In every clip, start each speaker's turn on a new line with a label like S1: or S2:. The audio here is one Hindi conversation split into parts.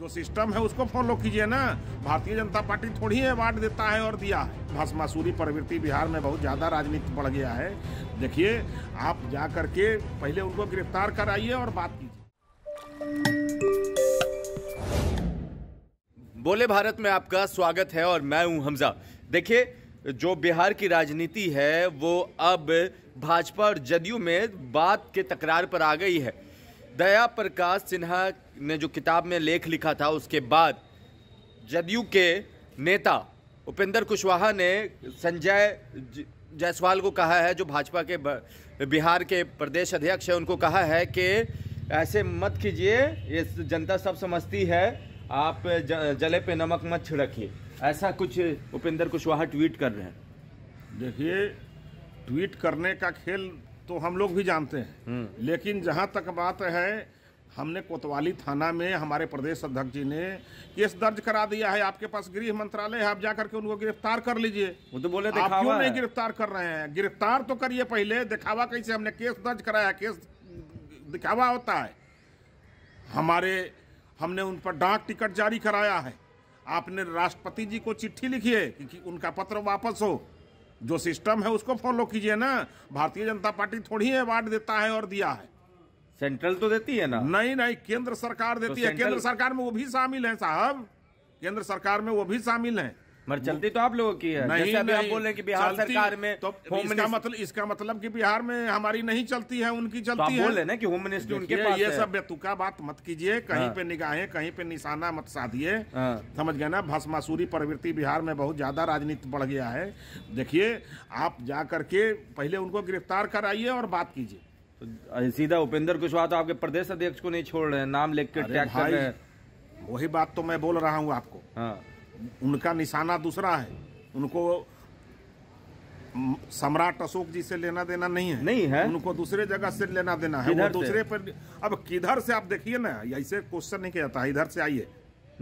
S1: जो सिस्टम है उसको फॉलो कीजिए ना भारतीय जनता पार्टी थोड़ी है अवार्ड देता है और दिया है भस्मासुरी प्रवृत्ति बिहार में बहुत ज़्यादा राजनीति बढ़ गया है देखिए आप जा करके पहले उनको गिरफ्तार कराइए और बात कीजिए
S2: बोले भारत में आपका स्वागत है और मैं हूं हमजा देखिए जो बिहार की राजनीति है वो अब भाजपा और जदयू में बात के तकरार पर आ गई है दया प्रकाश सिन्हा ने जो किताब में लेख लिखा था उसके बाद जदयू के नेता उपेंद्र कुशवाहा ने संजय जायसवाल को कहा है जो भाजपा के बिहार के प्रदेश अध्यक्ष हैं उनको कहा है कि ऐसे मत कीजिए ये जनता सब समझती है
S1: आप जले पे नमक मत छिड़किए ऐसा कुछ उपेंद्र कुशवाहा ट्वीट कर रहे हैं देखिए ट्वीट करने का खेल तो हम लोग भी जानते हैं हम्म। लेकिन जहाँ तक बात है हमने कोतवाली थाना में हमारे प्रदेश अध्यक्ष जी ने केस दर्ज करा दिया है आपके पास गृह मंत्रालय है आप जा करके उनको गिरफ्तार कर लीजिए वो तो बोले आप क्यों नहीं गिरफ्तार कर रहे हैं गिरफ्तार तो करिए पहले दिखावा कैसे हमने केस दर्ज कराया केस दिखावा होता है हमारे हमने उन पर डाक टिकट जारी कराया है आपने राष्ट्रपति जी को चिट्ठी लिखी है उनका पत्र वापस हो जो सिस्टम है उसको फॉलो कीजिए ना भारतीय जनता पार्टी थोड़ी है अवार्ड देता है और दिया है सेंट्रल तो देती है ना नहीं नहीं केंद्र सरकार देती तो है केंद्र सरकार में वो भी शामिल है साहब केंद्र सरकार में वो भी शामिल है मर चलती तो आप लोगों की है नहीं, जैसे नहीं, आप बोले कि बिहार सरकार में तो इसका मतलब इसका मतलब कि बिहार में हमारी नहीं चलती है उनकी चलती तो आप है बोले ना कि होम मिनिस्टर उनके पास ये सब बेतुका बात मत कीजिए कहीं हाँ। पे निगाहें कहीं पे निशाना मत साधिए हाँ। समझ गए ना भस्मासूरी प्रवृत्ति बिहार में बहुत ज्यादा राजनीति बढ़ गया है देखिए आप जा करके पहले उनको गिरफ्तार कराइए और बात कीजिए तो सीधा उपेंद्र कुशवाहा तो आपके प्रदेश अध्यक्ष को नहीं छोड़ रहे हैं नाम लिख के कर रहे वही बात तो मैं बोल रहा हूँ आपको हाँ। उनका निशाना दूसरा है उनको सम्राट अशोक जी से लेना देना नहीं है नहीं है उनको दूसरे जगह से लेना देना है वो दूसरे पर अब किधर से आप देखिए ना ऐसे क्वेश्चन नहीं किया जाता इधर से आइए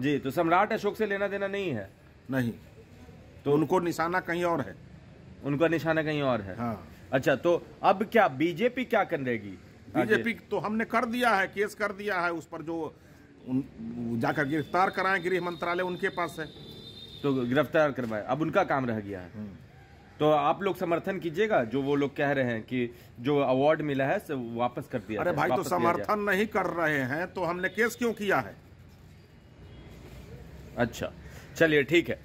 S1: जी तो सम्राट अशोक से लेना देना नहीं है नहीं तो उनको निशाना कहीं और है उनका निशाना कहीं और है हाँ अच्छा तो अब क्या बीजेपी क्या कर लेगी बीजेपी तो हमने कर दिया है केस कर दिया है उस पर जो जाकर गिरफ्तार कराए गृह मंत्रालय उनके पास है
S2: तो गिरफ्तार करवाए अब उनका काम रह गया है
S1: हम्म।
S2: तो आप लोग समर्थन कीजिएगा जो वो लोग कह रहे हैं कि जो अवार्ड मिला है से वापस कर दिया अरे भाई तो समर्थन
S1: नहीं कर रहे हैं तो हमने केस क्यों किया है
S2: अच्छा चलिए ठीक है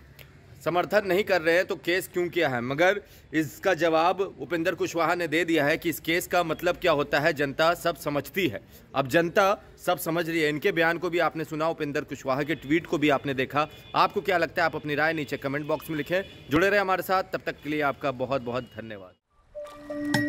S2: समर्थन नहीं कर रहे हैं तो केस क्यों किया है मगर इसका जवाब उपेंद्र कुशवाहा ने दे दिया है कि इस केस का मतलब क्या होता है जनता सब समझती है अब जनता सब समझ रही है इनके बयान को भी आपने सुना उपेंद्र कुशवाहा के ट्वीट को भी आपने देखा आपको क्या लगता है आप अपनी राय नीचे कमेंट बॉक्स में लिखें जुड़े रहे हमारे साथ तब तक के लिए आपका बहुत बहुत धन्यवाद